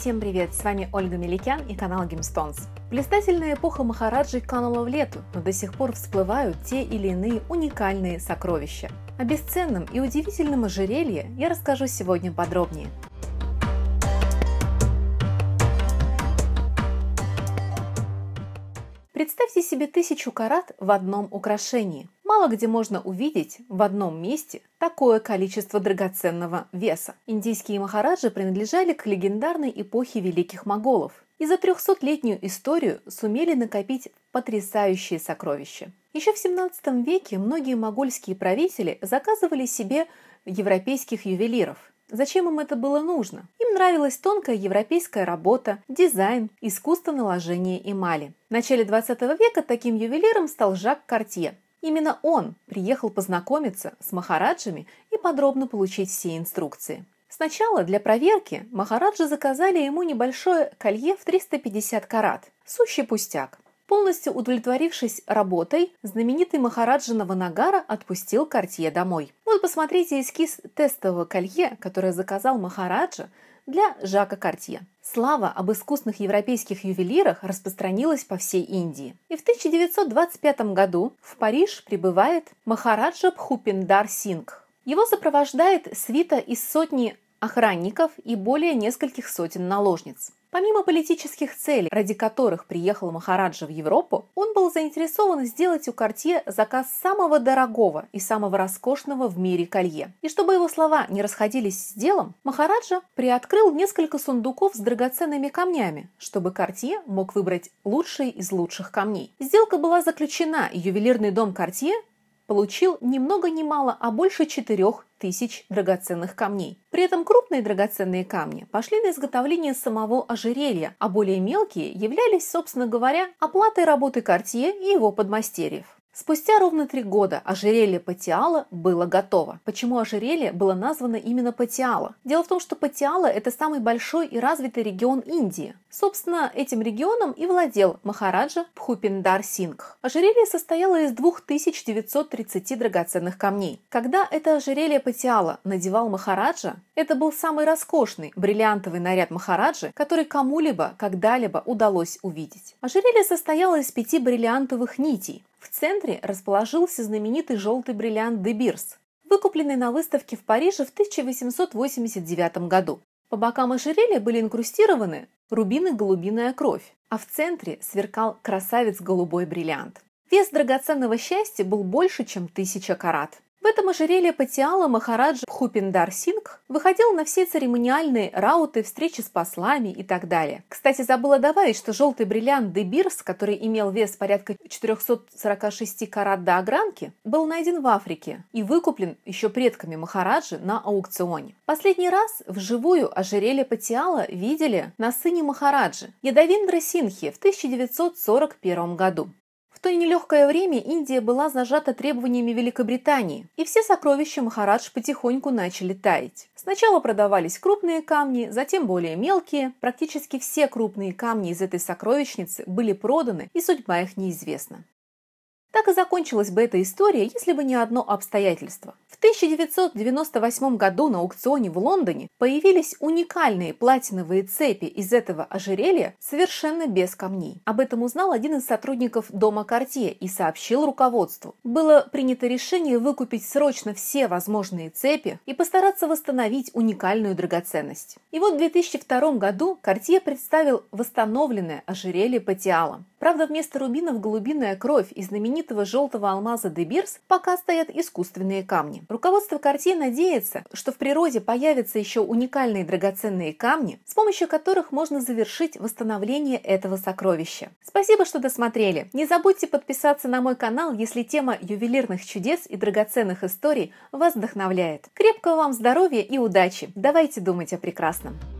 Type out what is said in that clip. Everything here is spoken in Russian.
Всем привет! С вами Ольга Меликян и канал Гимстонс. Блистательная эпоха Махараджи канула в лету, но до сих пор всплывают те или иные уникальные сокровища. О бесценном и удивительном ожерелье я расскажу сегодня подробнее. Представьте себе тысячу карат в одном украшении – Мало где можно увидеть в одном месте такое количество драгоценного веса. Индийские махараджи принадлежали к легендарной эпохе великих моголов и за 300-летнюю историю сумели накопить потрясающие сокровища. Еще в 17 веке многие могольские правители заказывали себе европейских ювелиров. Зачем им это было нужно? Им нравилась тонкая европейская работа, дизайн, искусство наложения эмали. В начале 20 века таким ювелиром стал Жак Картье – Именно он приехал познакомиться с махараджами и подробно получить все инструкции. Сначала для проверки махараджи заказали ему небольшое колье в 350 карат, сущий пустяк. Полностью удовлетворившись работой, знаменитый Махараджа Наванагара отпустил Картье домой. Вот посмотрите эскиз тестового колье, которое заказал Махараджа для Жака Картье. Слава об искусных европейских ювелирах распространилась по всей Индии. И в 1925 году в Париж прибывает Махараджа Пхупиндар Сингх. Его сопровождает свита из сотни охранников и более нескольких сотен наложниц. Помимо политических целей, ради которых приехал Махараджа в Европу, он был заинтересован сделать у Картье заказ самого дорогого и самого роскошного в мире колье. И чтобы его слова не расходились с делом, Махараджа приоткрыл несколько сундуков с драгоценными камнями, чтобы Картье мог выбрать лучшие из лучших камней. Сделка была заключена, и ювелирный дом Картье получил ни много ни мало, а больше 4 тысяч драгоценных камней. При этом крупные драгоценные камни пошли на изготовление самого ожерелья, а более мелкие являлись, собственно говоря, оплатой работы Кортье и его подмастерьев. Спустя ровно три года ожерелье Патиала было готово. Почему ожерелье было названо именно Патиала? Дело в том, что Патиала – это самый большой и развитый регион Индии. Собственно, этим регионом и владел Махараджа Пхупиндар Сингх. Ожерелье состояло из 2930 драгоценных камней. Когда это ожерелье Патиала надевал Махараджа, это был самый роскошный бриллиантовый наряд Махараджи, который кому-либо когда-либо удалось увидеть. Ожерелье состояло из пяти бриллиантовых нитей, в центре расположился знаменитый желтый бриллиант де Бирс, выкупленный на выставке в Париже в 1889 году. По бокам ожерелья были инкрустированы рубины голубиная кровь, а в центре сверкал красавец голубой бриллиант. Вес драгоценного счастья был больше, чем тысяча карат этом ожерелье Патиала Махараджа Хупиндар Сингх выходил на все церемониальные рауты, встречи с послами и так далее. Кстати, забыла добавить, что желтый бриллиант Дебирс, который имел вес порядка 446 карат до огранки, был найден в Африке и выкуплен еще предками Махараджи на аукционе. Последний раз вживую ожерелье Патиала видели на сыне Махараджи Ядавиндра Синхи в 1941 году. В то нелегкое время Индия была зажата требованиями Великобритании, и все сокровища Махарадж потихоньку начали таять. Сначала продавались крупные камни, затем более мелкие. Практически все крупные камни из этой сокровищницы были проданы, и судьба их неизвестна. Так и закончилась бы эта история, если бы не одно обстоятельство. В 1998 году на аукционе в Лондоне появились уникальные платиновые цепи из этого ожерелья совершенно без камней. Об этом узнал один из сотрудников дома Картье и сообщил руководству. Было принято решение выкупить срочно все возможные цепи и постараться восстановить уникальную драгоценность. И вот в 2002 году Картье представил восстановленное ожерелье Патиала. Правда, вместо рубинов голубиная кровь и знаменитого желтого алмаза Дебирс пока стоят искусственные камни. Руководство картины надеется, что в природе появятся еще уникальные драгоценные камни, с помощью которых можно завершить восстановление этого сокровища. Спасибо, что досмотрели. Не забудьте подписаться на мой канал, если тема ювелирных чудес и драгоценных историй вас вдохновляет. Крепкого вам здоровья и удачи! Давайте думать о прекрасном!